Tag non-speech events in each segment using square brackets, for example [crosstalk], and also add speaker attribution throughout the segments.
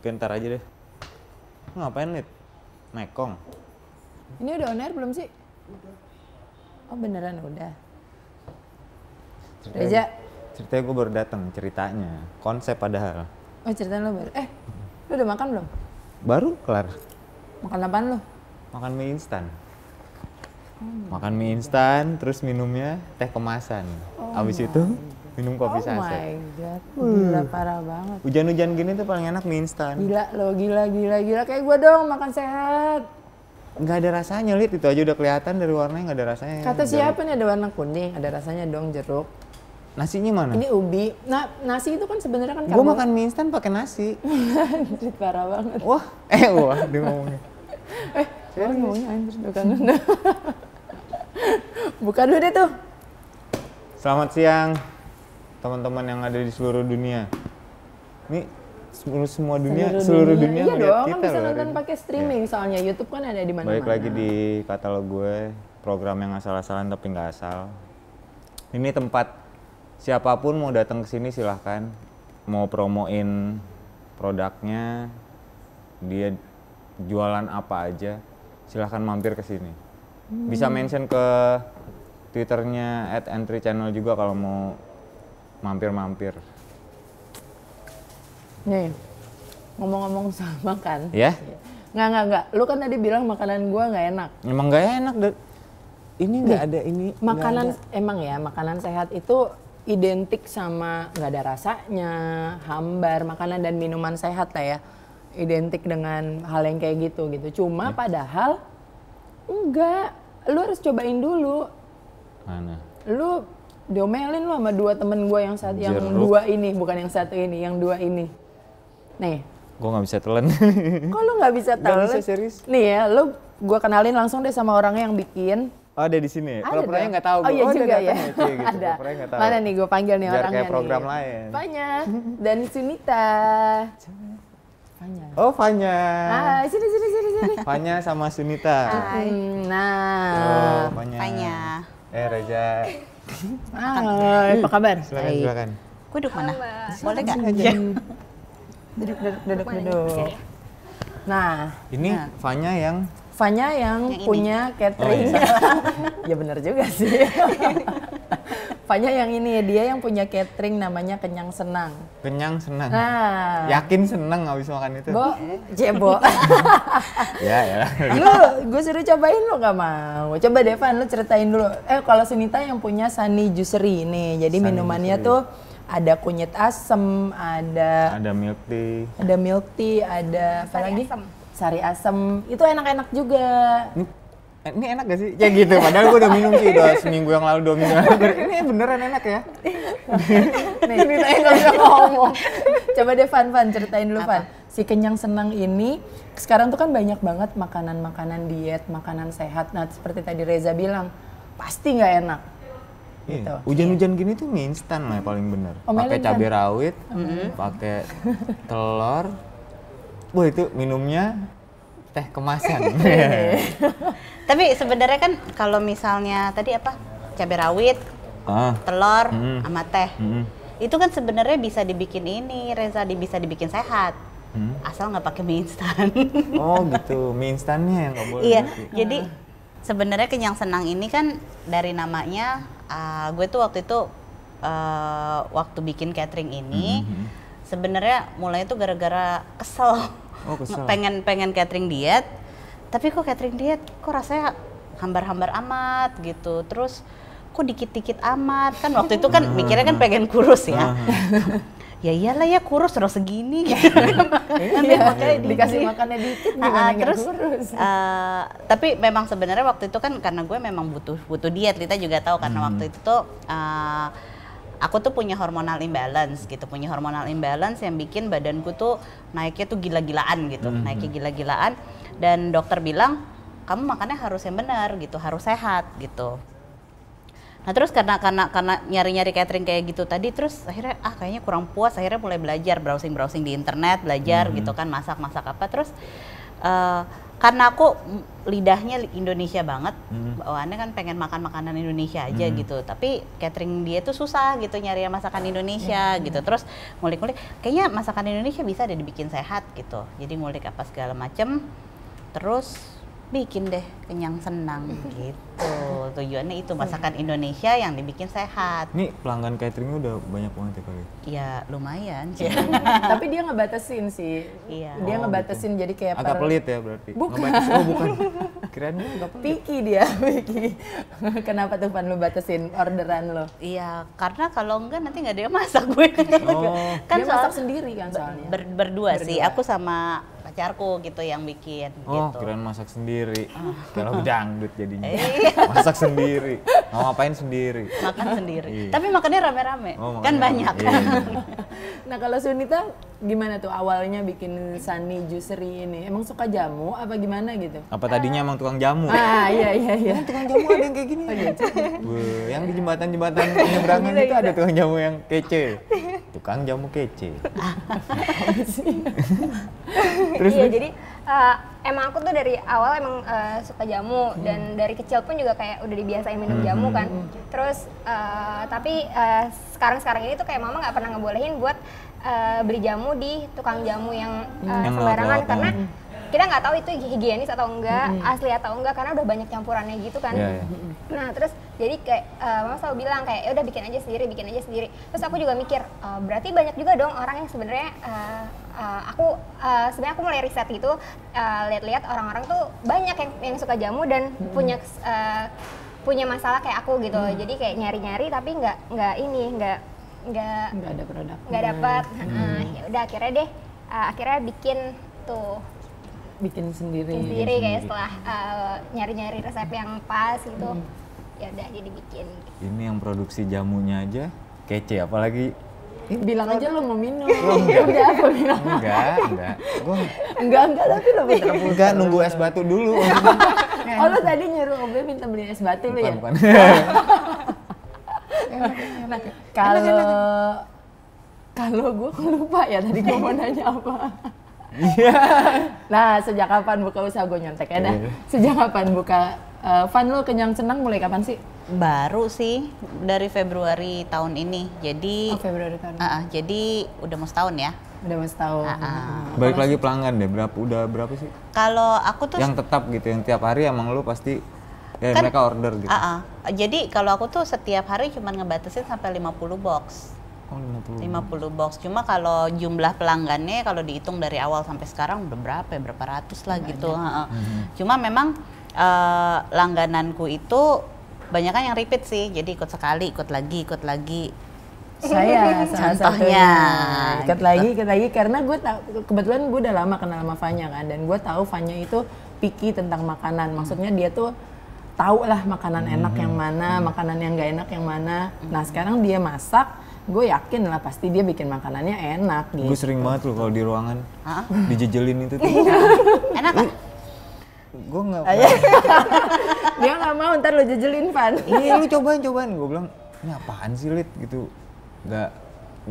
Speaker 1: masukin ntar aja deh Lu ngapain nih, mekong ini udah on air belum
Speaker 2: sih udah. oh beneran udah
Speaker 1: ceritanya, Reja ceritanya gue baru datang ceritanya konsep padahal
Speaker 2: oh ceritanya lo baru eh lo udah makan belum
Speaker 1: baru kelar makan apaan lo makan mie instan oh, makan mie instan terus minumnya teh kemasan oh, abis itu minum kopi oh saset. Oh my god, gila hmm. parah banget. Hujan-hujan gini tuh paling enak mie instan. Gila
Speaker 2: lo, gila gila gila kayak gue dong makan sehat.
Speaker 1: Nggak ada rasanya, lihat itu aja udah kelihatan dari warnanya nggak ada rasanya. Kata siapa
Speaker 2: nih ada warna kuning, ada rasanya dong jeruk.
Speaker 1: Nasinya mana? Ini
Speaker 2: ubi. Nah, nasi itu kan sebenarnya kan Gue makan mie instan pakai nasi. Anjir, [laughs] parah banget. Wah,
Speaker 1: eh wah, dia ngomongnya.
Speaker 2: [laughs] eh, Serius? ngomongnya anjir, bukan Bukan udah tuh.
Speaker 1: Selamat siang teman-teman yang ada di seluruh dunia. Ini seluruh semua dunia seluruh, seluruh dunia, dunia iya dong kan kita kan bisa nonton pakai streaming
Speaker 2: ya. soalnya YouTube kan ada di mana-mana. Baik lagi di
Speaker 1: katalog gue program yang asal-asalan tapi nggak asal. Ini tempat siapapun mau datang ke sini silahkan mau promoin produknya dia jualan apa aja silahkan mampir ke sini. Hmm. Bisa mention ke Twitternya at entry channel juga kalau mau mampir-mampir.
Speaker 2: Nih, ngomong-ngomong soal [laughs] makan. Ya? Yeah? Nggak, nggak, nggak. Lu kan tadi bilang makanan gua nggak enak.
Speaker 1: Emang nggak enak, deh. Ini nggak ada ini. Makanan, ada.
Speaker 2: emang ya, makanan sehat itu identik sama nggak ada rasanya, hambar, makanan dan minuman sehat lah ya. Identik dengan hal yang kayak gitu gitu. Cuma yeah. padahal enggak, lu harus cobain dulu Mana? Lu diomelin lu sama dua temen gue yang saat yang dua ini, bukan yang satu ini, yang dua ini. Nih.
Speaker 1: Gue nggak bisa telan. [laughs] Kok
Speaker 2: lu nggak bisa telan? Gak bisa serius. Nih ya, lu gue kenalin langsung deh sama orangnya yang bikin.
Speaker 1: Oh, ada di sini. Kalau pernah
Speaker 3: nggak tahu. Oh iya oh, juga ya. ya gitu. [laughs] ada. Tahu. Mana nih gue panggil nih orangnya. kayak program nih.
Speaker 1: lain.
Speaker 2: Fanya [laughs] dan Sunita.
Speaker 1: Fanya. Oh Fanya. Ah
Speaker 2: sini sini sini sini.
Speaker 1: Fanya sama Sunita.
Speaker 2: Hai. Nah.
Speaker 1: Oh, Fanya. Fanya. Eh Raja. Hai, apa kabar? Silakan, silakan.
Speaker 3: Gue duduk mana? Boleh nggak? Iya. Duduk, duduk, duduk, duduk.
Speaker 2: Nah, ini Vanya nah. yang Fanya yang, punya catering. Oh, iya.
Speaker 1: [laughs] ya benar juga sih. [laughs]
Speaker 2: Fanya yang ini ya dia yang punya catering namanya kenyang senang.
Speaker 1: Kenyang senang.
Speaker 2: Nah.
Speaker 1: Yakin senang habis makan itu. Bo, jebo. [laughs] ya ya.
Speaker 2: lu, gue suruh cobain lu gak mau. Coba Devan lu ceritain dulu. Eh kalau Sunita yang punya Sunny Juicery nih. Jadi Sunny minumannya Juicery. tuh ada kunyit asem, ada
Speaker 1: ada milk tea, ada
Speaker 2: milk tea, ada apa lagi? Asem. Sari asem. Itu enak-enak juga. Ini Eh, ini enak gak sih?
Speaker 1: Ya gitu, padahal gue udah minum sih udah [laughs] seminggu yang lalu, dua minggu yang lalu.
Speaker 2: Ini beneran enak ya?
Speaker 3: [laughs]
Speaker 2: Nih, ceritain gak bisa ngomong. Coba deh Van, Van, ceritain dulu Van. Si kenyang senang ini, sekarang tuh kan banyak banget makanan-makanan diet, makanan sehat. Nah seperti tadi Reza bilang, pasti nggak enak.
Speaker 1: Iya. Gitu. Hujan-hujan gini tuh mie instan lah paling bener. Oh, pakai cabai rawit, mm -hmm. pakai telur. Wah itu minumnya teh kemasan. [laughs] Iya.
Speaker 3: [laughs] Tapi sebenarnya kan kalau misalnya tadi apa cabai rawit, ah. telur, mm. sama teh, mm. itu kan sebenarnya bisa dibikin ini, Reza, bisa dibikin sehat. Hmm. Asal nggak pakai mie instan.
Speaker 1: [laughs] oh gitu, mie instannya yang nggak boleh. Iya, nanti. Gitu.
Speaker 3: jadi sebenarnya kenyang senang ini kan dari namanya, uh, gue tuh waktu itu uh, waktu bikin catering ini. Mm -hmm sebenarnya mulai tuh gara-gara kesel oh, kesel. pengen pengen catering diet tapi kok catering diet kok rasanya hambar-hambar amat gitu terus kok dikit-dikit amat kan waktu itu kan [laughs] mikirnya kan pengen kurus ya ah. [laughs] ya iyalah ya kurus terus segini [laughs] gitu. Nanti iya, iya, makanya dikasih makannya dikit ah, gimana uh, terus, kurus. Uh, tapi memang sebenarnya waktu itu kan karena gue memang butuh butuh diet, Lita juga tahu karena hmm. waktu itu tuh uh, aku tuh punya hormonal imbalance gitu punya hormonal imbalance yang bikin badanku tuh naiknya tuh gila-gilaan gitu hmm. naiknya gila-gilaan dan dokter bilang kamu makannya harus yang benar gitu harus sehat gitu Nah terus karena karena karena nyari-nyari catering kayak gitu tadi terus akhirnya ah kayaknya kurang puas akhirnya mulai belajar browsing browsing di internet belajar mm -hmm. gitu kan masak masak apa terus uh, karena aku lidahnya Indonesia banget hmm. bawaannya kan pengen makan makanan Indonesia aja hmm. gitu tapi catering dia tuh susah gitu nyari masakan iya. Indonesia hmm. gitu terus ngulik-ngulik kayaknya masakan Indonesia bisa dia dibikin sehat gitu jadi ngulik apa segala macem terus bikin deh kenyang senang [laughs] gitu tujuannya itu masakan hmm. Indonesia yang dibikin sehat
Speaker 1: Nih pelanggan cateringnya udah banyak banget ya kali
Speaker 3: ya lumayan sih iya. [laughs] tapi dia ngebatasin sih iya. dia oh,
Speaker 2: ngebatasin gitu. jadi kayak agak pelit ya berarti bukan oh bukan
Speaker 1: [laughs] keren agak
Speaker 2: pelit piki dia
Speaker 3: piki kenapa tuh pan lu batasin orderan lo iya karena kalau enggak nanti nggak ada yang masak gue oh. kan dia soal... masak sendiri kan soalnya ber berdua, berdua sih aku sama pacarku gitu yang bikin. Oh, gitu.
Speaker 1: kirain masak sendiri. Ah. Kalau dangdut jadinya. Iya. [laughs] masak sendiri. Mau ngapain sendiri? Makan sendiri. Iya. Tapi
Speaker 3: makannya rame-rame.
Speaker 1: Oh, kan banyak. Iya,
Speaker 2: [laughs] nah, kalau Sunita gimana tuh awalnya bikin Sunny Juicery ini? Emang suka jamu apa gimana gitu?
Speaker 1: Apa tadinya emang tukang jamu? Ah, iya iya iya. Emang tukang jamu ada yang kayak gini. Oh, gitu. yang di jembatan-jembatan penyeberangan itu ada tukang jamu yang kece. [laughs] tukang jamu kece.
Speaker 2: [laughs] Terus iya, jadi uh, emang aku tuh dari awal emang uh, suka jamu hmm. dan dari kecil pun juga kayak udah dibiasain minum hmm. jamu kan. Terus uh, tapi sekarang sekarang-sekarang ini tuh kayak mama nggak pernah ngebolehin buat uh, beli jamu di tukang jamu yang, uh, yang sembarangan karena kan kita nggak tahu itu higienis atau enggak hmm. asli atau enggak karena udah banyak campurannya gitu kan yeah, yeah. nah terus jadi kayak uh, mama selalu bilang kayak ya udah bikin aja sendiri bikin aja sendiri terus aku juga mikir uh, berarti banyak juga dong orang yang sebenarnya uh, uh, aku uh, sebenarnya aku mulai riset itu uh, lihat-lihat orang-orang tuh banyak yang yang suka jamu dan hmm. punya uh, punya masalah kayak aku gitu hmm. jadi kayak nyari-nyari tapi nggak nggak ini nggak nggak nggak ada produk nggak dapat hmm. uh, nah, ya udah akhirnya deh uh, akhirnya bikin tuh
Speaker 1: bikin sendiri bikin sendiri kayak sendiri. setelah
Speaker 2: eh, nyari-nyari uh, resep yang pas gitu hmm. ya udah jadi bikin
Speaker 1: ini yang produksi jamunya aja kece apalagi
Speaker 2: bilang aja lo mau minum lo [laughs] ya enggak udah aku bilang enggak
Speaker 1: enggak gua
Speaker 2: enggak enggak tapi lo pinter enggak
Speaker 1: nunggu es batu dulu
Speaker 2: [laughs] oh lo tadi nyuruh gue minta beli es batu lo ya bukan nah, [laughs] kalau kalau gue lupa ya tadi gue mau nanya apa Iya. [laughs] nah, sejak kapan buka usaha gue nyontek ya dah. Iya. Sejak kapan buka uh, Van lo
Speaker 3: kenyang senang mulai kapan sih? Baru sih dari Februari tahun ini. Jadi oh, Februari tahun. Uh, uh, jadi udah mau setahun ya. Udah mau setahun. Uh, uh. Balik
Speaker 1: lagi pelanggan deh. Berapa udah berapa sih?
Speaker 3: Kalau aku tuh yang
Speaker 1: tetap gitu yang tiap hari emang lo pasti ya kan, mereka order gitu. Uh,
Speaker 3: uh. Jadi kalau aku tuh setiap hari cuma ngebatasin sampai 50 box. 50. 50 box. Cuma kalau jumlah pelanggannya kalau dihitung dari awal sampai sekarang udah berapa ya? Berapa ratus lah gitu. Banyak. gitu. Hmm. Cuma memang uh, langgananku itu banyak kan yang repeat sih. Jadi ikut sekali, ikut lagi, ikut lagi. Saya [laughs] contohnya satunya. ikut gitu. lagi,
Speaker 2: ikut lagi karena gue kebetulan gue udah lama kenal sama Fanya kan dan gue tahu Fanya itu picky tentang makanan. Maksudnya dia tuh tahu lah makanan enak mm -hmm. yang mana, makanan yang gak enak yang mana. Mm -hmm. Nah, sekarang dia masak gue yakin lah pasti dia bikin makanannya enak gitu.
Speaker 1: Gue sering banget loh kalau di ruangan Hah? dijejelin itu tuh. Iya. enak kan? Gue gak.
Speaker 2: [laughs] dia gak mau ntar lo jejelin pan. Iya lu cobain
Speaker 1: cobain. Gue bilang ini apaan sih lid gitu. Gak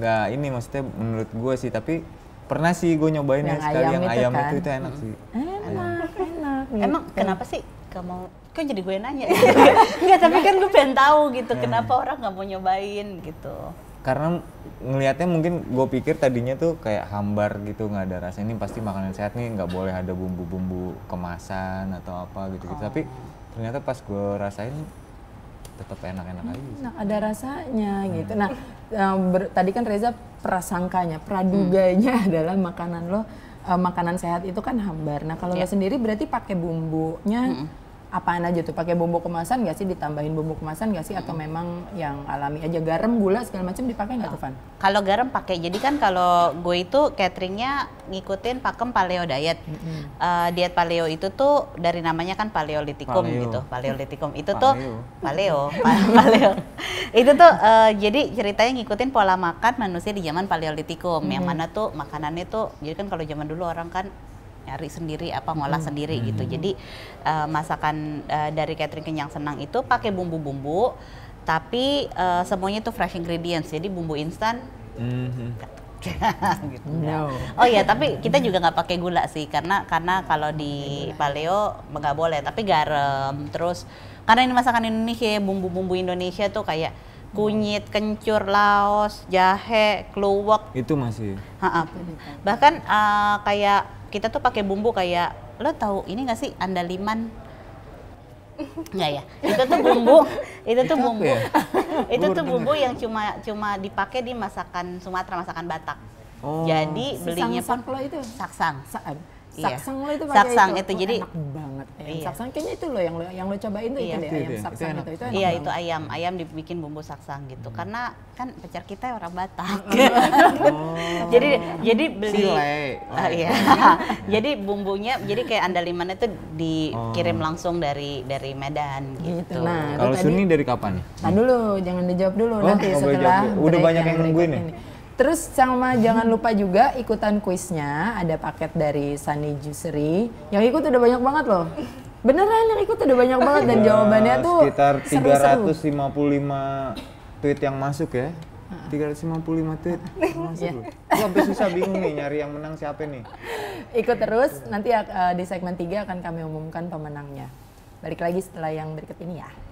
Speaker 1: gak ini maksudnya menurut gue sih tapi pernah sih gue nyobain yang sekali ayam yang itu ayam kan? itu, itu enak sih.
Speaker 3: Enak ayam. enak. Gitu. Emang kenapa sih Kamu mau kok jadi gue nanya enggak [laughs] tapi kan gue pengen tahu gitu iya. kenapa orang nggak mau nyobain gitu
Speaker 1: karena ngelihatnya mungkin gue pikir tadinya tuh kayak hambar gitu nggak ada rasa ini pasti makanan sehat nih nggak boleh ada bumbu-bumbu kemasan atau apa gitu gitu oh. tapi ternyata pas gue rasain tetap enak-enak aja
Speaker 2: nah ada rasanya hmm. gitu nah eh, ber, tadi kan Reza prasangkanya praduganya hmm. adalah makanan lo eh, makanan sehat itu kan hambar nah kalau yeah. lo iya. sendiri berarti pakai bumbunya hmm apaan aja tuh pakai bumbu kemasan nggak sih ditambahin bumbu kemasan nggak sih atau hmm. memang yang alami aja garam gula segala macam dipakai nggak
Speaker 3: tuh Van? Kalau garam pakai jadi kan kalau gue itu cateringnya ngikutin pakem paleo diet -hmm. uh, diet paleo itu tuh dari namanya kan paleolitikum paleo. gitu paleolitikum itu paleo. tuh paleo paleo [laughs] itu tuh uh, jadi ceritanya ngikutin pola makan manusia di zaman paleolitikum -hmm. yang mana tuh makanannya tuh jadi kan kalau zaman dulu orang kan nyari sendiri apa ngolah hmm. sendiri gitu. Hmm. Jadi uh, masakan uh, dari catering yang senang itu pakai bumbu-bumbu tapi uh, semuanya itu fresh ingredients. Jadi bumbu instan hmm. [laughs] gitu. No. Oh iya, tapi kita juga nggak pakai gula sih karena karena kalau di paleo nggak boleh, tapi garam terus karena ini masakan Indonesia, bumbu-bumbu Indonesia tuh kayak kunyit, kencur, laos, jahe, kluwek.
Speaker 1: Itu masih. Ha -ha.
Speaker 3: Bahkan uh, kayak kita tuh pakai bumbu kayak lo tahu ini nggak sih andaliman nggak ya. Itu tuh bumbu, [laughs] itu tuh bumbu. Ya? [laughs] itu tuh bumbu yang cuma cuma dipakai di masakan Sumatera, masakan Batak. Oh. Jadi belinya pun saksang. saksang. Iya. Saksang iya. lo itu pakai saksang itu, itu oh, jadi enak banget ayam iya. saksang kayaknya itu lo yang lo yang lo cobain tuh iya. itu deh ayam itu, saksang itu, itu, itu enak iya banget. itu ayam ayam dibikin bumbu saksang gitu hmm. karena kan pacar kita orang Batak [laughs] oh. [laughs] jadi jadi beli Sile. Oh. Uh, iya [laughs] jadi bumbunya jadi kayak andaliman itu dikirim oh. langsung dari dari Medan gitu, gitu. nah
Speaker 1: kalau Suni dari kapan nih?
Speaker 2: Nah dulu jangan dijawab dulu oh, nanti setelah udah banyak yang nungguin ya Terus sama jangan lupa juga ikutan kuisnya, ada paket dari Sunny Juicery. Yang ikut udah banyak banget loh. Beneran yang ikut udah banyak banget dan iya, jawabannya tuh sekitar
Speaker 1: 355 tweet yang masuk ya. 355 tweet [laughs] masuk Gue iya. sampai susah bingung nih nyari yang menang siapa nih. Ikut
Speaker 2: terus, nanti eh, di segmen 3 akan kami umumkan pemenangnya. Balik lagi setelah yang berikut ini ya.